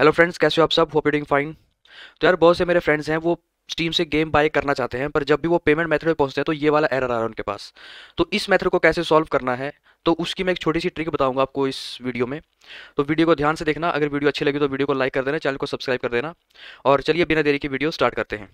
hello friends कैसे हो आप सब होप यू फाइन तो यार बहुत से मेरे फ्रेंड्स हैं वो स्टीम से गेम बाय करना चाहते हैं पर जब भी वो पेमेंट मेथड पे पहुंचते हैं तो ये वाला एरर आ रहा है उनके पास तो इस मेथड को कैसे सॉल्व करना है तो उसकी मैं एक छोटी सी ट्रिक बताऊंगा आपको इस वीडियो में तो वीडियो को ध्यान से देखना अगर वीडियो अच्छी लगी तो वीडियो को लाइक कर देना चैनल को सब्सक्राइब कर देना और चलिए बिना देरी की वीडियो स्टार्ट करते हैं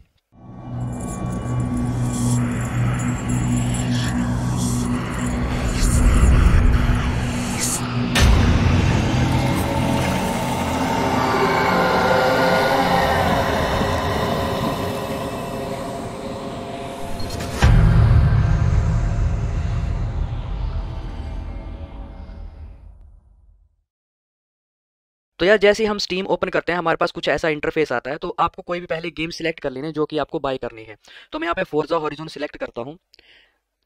यार जैसे हम स्टीम ओपन करते हैं हमारे पास कुछ ऐसा इंटरफेस आता है तो आपको कोई भी पहले गेम सिलेक्ट कर लेने जो कि आपको बाय करनी है तो मैं यहाँ पे फोर्जा हॉरिजोन सिलेक्ट करता हूँ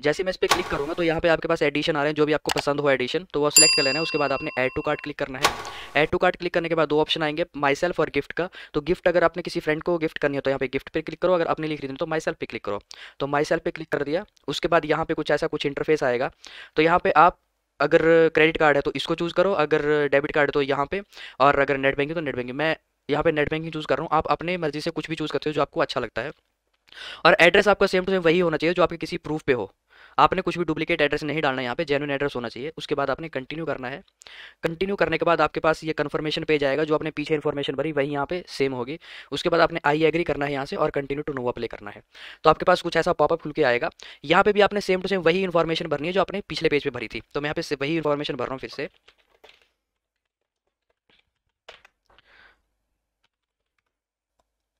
जैसे मैं इस पर क्लिक करूँगा तो यहाँ पे आपके पास एडिशन आ रहे हैं जो भी आपको पसंद हो एडिशन तो वो सिलेक्ट कर लेना है उसके बाद आपने ऐड टू कार्ड क्लिक करना है ऐड टू कार्ड क्लिक करने के बाद दो ऑप्शन आएंगे माई सेल्फ और गिफ्ट का तो गिफ्ट अगर आपने किसी फ्रेंड को गिफ्ट करनी हो तो यहाँ पे गिफ्ट पे क्लिक करो अगर अपने लिख खरीदनी तो माई सेल्फ पे क्लिक करो तो माई सेल्फ पे क्लिक कर दिया उसके बाद यहाँ पे कुछ ऐसा कुछ इंटरफेस आएगा तो यहाँ पे आप अगर क्रेडिट कार्ड है तो इसको चूज़ करो अगर डेबिट कार्ड है तो यहाँ पे और अगर नेट बैंकिंग तो नेट बैंकिंग मैं यहाँ पे नेट बैंकिंग चूज़ कर रहा हूँ आप अपने मर्जी से कुछ भी चूज़ करते हो जो आपको अच्छा लगता है और एड्रेस आपका सेम टू सेम वही होना चाहिए जो आपके किसी प्रूफ पे हो आपने कुछ भी डुप्लीकेट एड्रेस नहीं डालना यहाँ पे जेनुइन एड्रेस होना चाहिए उसके बाद आपने कंटिन्यू करना है कंटिन्यू करने के बाद आपके पास ये कन्फर्मेशन पेज आएगा जो आपने पीछे इन्फॉर्मेशन भरी वही यहाँ पे सेम होगी उसके बाद आपने आई एग्री करना है यहाँ से और कंटिन्यू टू नोवा प्ले करना है तो आपके पास कुछ ऐसा पॉपअप खुल के आएगा यहाँ पे भी आपने सेम टू सेम वही इन्फॉर्मेशन भरनी है जो आपने पिछले पेज पर भरी थी तो मैं यहाँ पे वही इन्फॉर्मेशन भर रहा हूँ फिर से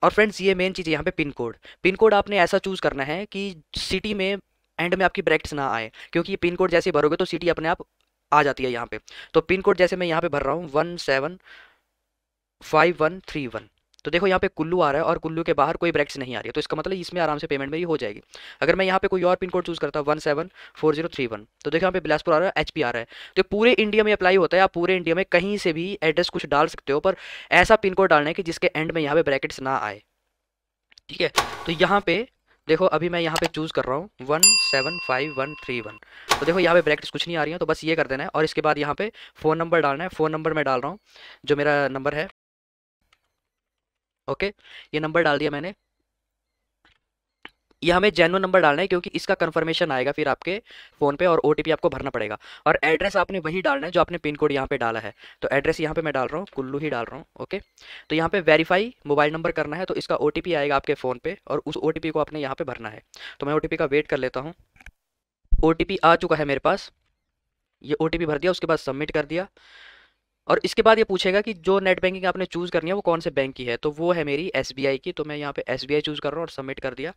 और फ्रेंड्स ये मेन चीज़ यहाँ पे पिन कोड पिन कोड आपने ऐसा चूज़ करना है कि सिटी में एंड में आपकी ब्रैकेट्स ना आए क्योंकि ये पिन कोड जैसे भरोगे तो सिटी अपने आप आ जाती है यहाँ पे तो पिन कोड जैसे मैं यहाँ पे भर रहा हूँ one seven five one three one तो देखो यहाँ पे कुल्लू आ रहा है और कुल्लू के बाहर कोई ब्रैक्स नहीं आ रही है तो इसका मतलब इसमें आराम से पेमेंट मेरी हो जाएगी अगर मैं यहाँ पे कोई और पिन कोड चूज़ करता one seven four zero three one तो देखो यहाँ पे बिलासपुर आ रहा है एच आ रहा है तो पूरे इंडिया में अप्लाई होता है आप पूरे इंडिया में कहीं से भी एड्रेस कुछ डाल सकते हो पर ऐसा पिन कोड डालना है कि जिसके एंड में यहाँ पर ब्रैकेट्स ना आए ठीक है तो यहाँ पर देखो अभी मैं यहाँ पे चूज़ कर रहा हूँ one seven five one three one तो देखो यहाँ पे ब्रैकेट्स कुछ नहीं आ रही है तो बस ये कर देना है और इसके बाद यहाँ पे फ़ोन नंबर डालना है फ़ोन नंबर मैं डाल रहा हूँ जो मेरा नंबर है ओके ये नंबर डाल दिया मैंने ये हमें जेनवन नंबर डालना है क्योंकि इसका कंफर्मेशन आएगा फिर आपके फ़ोन पे और ओ आपको भरना पड़ेगा और एड्रेस आपने वही डालना है जो आपने पिन कोड यहाँ पे डाला है तो एड्रेस यहाँ पे मैं डाल रहा हूँ कुल्लू ही डाल रहा हूँ ओके तो यहाँ पे वेरीफाई मोबाइल नंबर करना है तो इसका ओ आएगा आपके फ़ोन पर और उस ओ को आपने यहाँ पर भरना है तो मैं ओ का वेट कर लेता हूँ ओ आ चुका है मेरे पास ये ओ भर दिया उसके बाद सबमिट कर दिया और इसके बाद ये पूछेगा कि जो नेट बैंकिंग आपने चूज़ करनी है वो कौन से बैंक की है तो वो है मेरी एस की तो मैं यहाँ पे एस चूज़ कर रहा हूँ और सबमिट कर दिया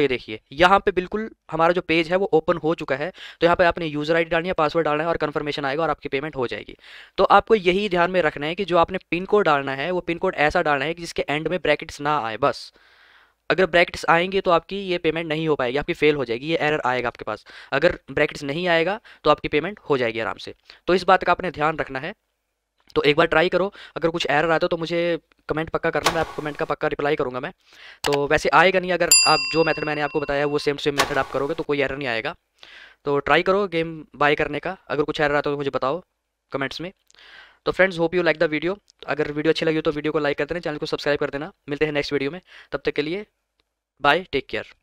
तो ये देखिए यहाँ पे बिल्कुल हमारा जो पेज है वो ओपन हो चुका है तो यहाँ पे आपने यूज़र आई डालनी है पासवर्ड डालना है और कन्फर्मेशन आएगा और आपकी पेमेंट हो जाएगी तो आपको यही ध्यान में रखना है कि जो आपने पिन कोड डालना है वो पिन कोड ऐसा डालना है कि जिसके एंड में ब्रैकेट्स ना आए बस अगर ब्रैकेट्स आएंगे तो आपकी ये पेमेंट नहीं हो पाएगी आपकी फेल हो जाएगी ये एरर आएगा आपके पास अगर ब्रैकेट्स नहीं आएगा तो आपकी पेमेंट हो जाएगी आराम से तो इस बात का आपने ध्यान रखना है तो एक बार ट्राई करो अगर कुछ एरर आता है तो मुझे कमेंट पक्का करना मैं आप कमेंट का पक्का रिप्लाई करूँगा मैं तो वैसे आएगा नहीं अगर आप जो मेथड मैंने आपको बताया वो सेम सेम मेथड आप करोगे तो कोई एरर नहीं आएगा तो ट्राई करो गेम बाय करने का अगर कुछ एरर आता हो तो मुझे बताओ कमेंट्स में तो friends hope you like the video अगर वीडियो अच्छी लगी हो तो वीडियो को लाइक कर देना चैनल को सब्सक्राइब कर देना मिलते हैं नेक्स्ट वीडियो में तब तक के लिए बाय टेक केयर